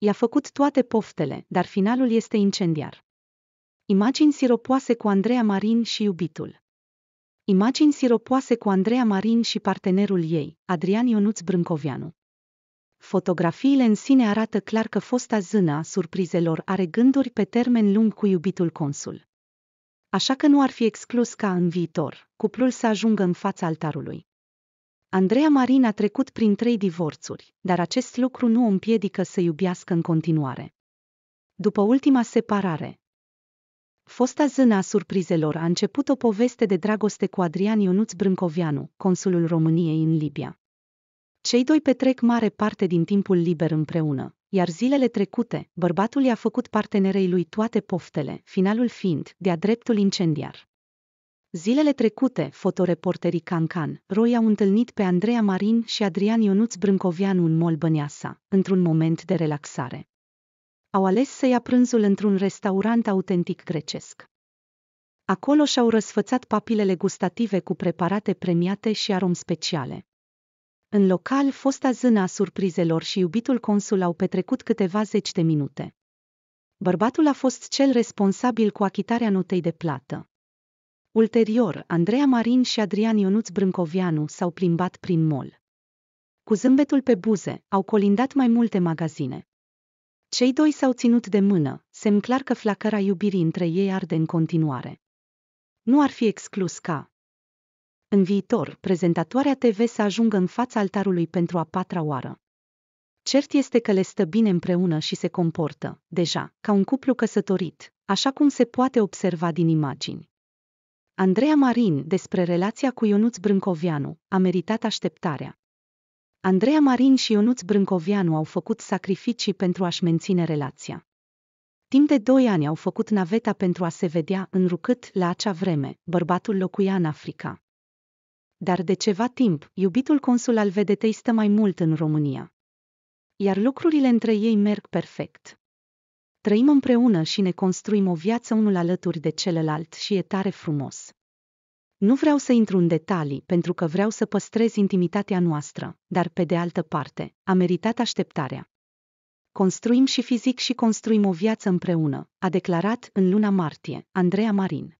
I-a făcut toate poftele, dar finalul este incendiar. Imagini siropoase cu Andreea Marin și iubitul. Imagini siropoase cu Andreea Marin și partenerul ei, Adrian Ionuț Brâncovianu. Fotografiile în sine arată clar că fosta zână a surprizelor are gânduri pe termen lung cu iubitul consul. Așa că nu ar fi exclus ca în viitor, cuplul să ajungă în fața altarului. Andreea Marin a trecut prin trei divorțuri, dar acest lucru nu o împiedică să iubească în continuare. După ultima separare, fosta zână a surprizelor a început o poveste de dragoste cu Adrian Ionuț Brâncovianu, consulul României în Libia. Cei doi petrec mare parte din timpul liber împreună, iar zilele trecute, bărbatul i-a făcut partenerei lui toate poftele, finalul fiind, de-a dreptul incendiar. Zilele trecute, fotoreporterii Cancan, Roy au întâlnit pe Andreea Marin și Adrian Ionuț Brâncovianu în Mol Băneasa, într-un moment de relaxare. Au ales să ia prânzul într-un restaurant autentic grecesc. Acolo și-au răsfățat papilele gustative cu preparate premiate și arom speciale. În local, fosta zâna a surprizelor și iubitul consul au petrecut câteva zeci de minute. Bărbatul a fost cel responsabil cu achitarea notei de plată Ulterior, Andreea Marin și Adrian Ionuț Brâncovianu s-au plimbat prin mol. Cu zâmbetul pe buze, au colindat mai multe magazine. Cei doi s-au ținut de mână, semn clar că flacăra iubirii între ei arde în continuare. Nu ar fi exclus ca, în viitor, prezentatoarea TV să ajungă în fața altarului pentru a patra oară. Cert este că le stă bine împreună și se comportă, deja, ca un cuplu căsătorit, așa cum se poate observa din imagini. Andreea Marin despre relația cu Ionuț Brâncovianu a meritat așteptarea. Andreea Marin și Ionuț Brâncovianu au făcut sacrificii pentru a-și menține relația. Timp de doi ani au făcut naveta pentru a se vedea, înrucât, la acea vreme, bărbatul locuia în Africa. Dar de ceva timp, iubitul consul al vedetei stă mai mult în România. Iar lucrurile între ei merg perfect. Trăim împreună și ne construim o viață unul alături de celălalt și e tare frumos. Nu vreau să intru în detalii pentru că vreau să păstrez intimitatea noastră, dar pe de altă parte, a meritat așteptarea. Construim și fizic și construim o viață împreună, a declarat în luna martie Andreea Marin.